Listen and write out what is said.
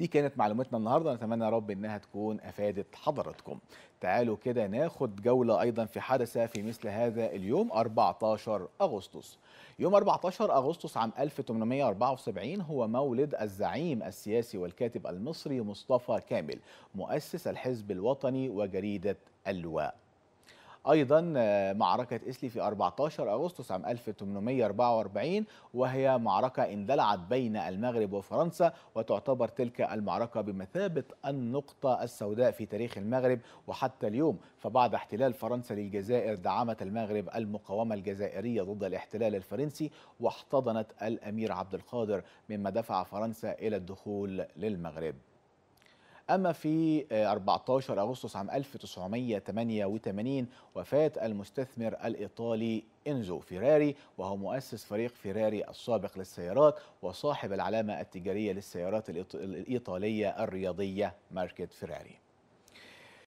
دي كانت معلوماتنا النهارده نتمنى يا رب انها تكون افادت حضراتكم تعالوا كده ناخد جوله ايضا في حادثه في مثل هذا اليوم 14 اغسطس يوم 14 اغسطس عام 1874 هو مولد الزعيم السياسي والكاتب المصري مصطفى كامل مؤسس الحزب الوطني وجريده اللواء أيضا آه، معركة إسلي في 14 أغسطس عام 1844 وهي معركة اندلعت بين المغرب وفرنسا وتعتبر تلك المعركة بمثابة النقطة السوداء في تاريخ المغرب وحتى اليوم فبعد احتلال فرنسا للجزائر دعمت المغرب المقاومة الجزائرية ضد الاحتلال الفرنسي واحتضنت الأمير عبد القادر مما دفع فرنسا إلى الدخول للمغرب أما في 14 آه، أغسطس عام 1988 وفاة المستثمر الإيطالي إنزو فيراري وهو مؤسس فريق فيراري السابق للسيارات وصاحب العلامة التجارية للسيارات الإيطالية الرياضية ماركة فيراري